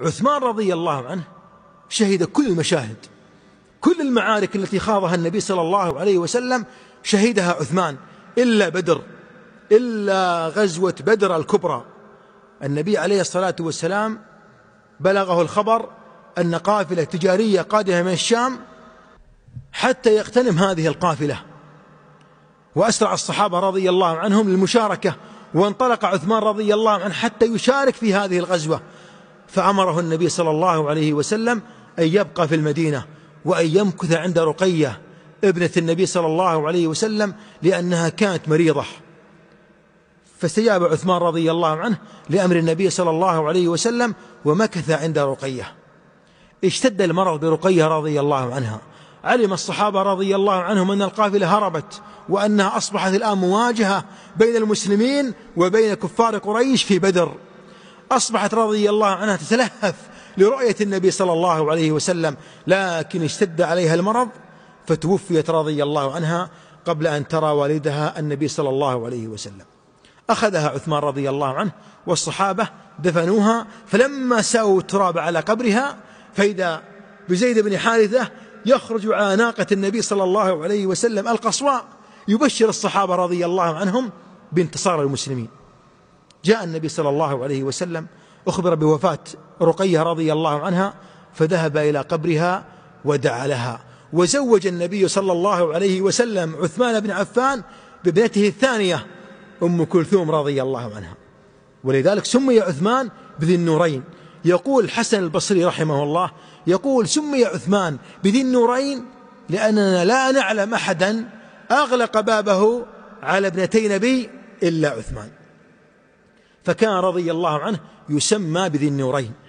عثمان رضي الله عنه شهد كل المشاهد كل المعارك التي خاضها النبي صلى الله عليه وسلم شهدها عثمان إلا بدر إلا غزوة بدر الكبرى النبي عليه الصلاة والسلام بلغه الخبر أن قافلة تجارية قادمة من الشام حتى يغتنم هذه القافلة وأسرع الصحابة رضي الله عنهم للمشاركة وانطلق عثمان رضي الله عنه حتى يشارك في هذه الغزوة فأمره النبي صلى الله عليه وسلم أن يبقى في المدينة وأن يمكث عند رقية ابنة النبي صلى الله عليه وسلم لأنها كانت مريضة فاستجاب عثمان رضي الله عنه لأمر النبي صلى الله عليه وسلم ومكث عند رقية اشتد المرض برقية رضي الله عنها علم الصحابة رضي الله عنهم أن القافلة هربت وأنها أصبحت الآن مواجهة بين المسلمين وبين كفار قريش في بدر أصبحت رضي الله عنها تتلهف لرؤية النبي صلى الله عليه وسلم لكن اشتد عليها المرض فتوفيت رضي الله عنها قبل أن ترى والدها النبي صلى الله عليه وسلم أخذها عثمان رضي الله عنه والصحابة دفنوها فلما ساووا التراب على قبرها فإذا بزيد بن حارثة يخرج على ناقة النبي صلى الله عليه وسلم القصواء يبشر الصحابة رضي الله عنهم بانتصار المسلمين جاء النبي صلى الله عليه وسلم أخبر بوفاة رقية رضي الله عنها فذهب إلى قبرها ودعا لها وزوج النبي صلى الله عليه وسلم عثمان بن عفان بابنته الثانية أم كلثوم رضي الله عنها ولذلك سمي عثمان بذي النورين يقول الحسن البصري رحمه الله يقول سمي عثمان بذي النورين لأننا لا نعلم أحدا أغلق بابه على ابنتي نبي إلا عثمان فكان رضي الله عنه يسمى بذي النورين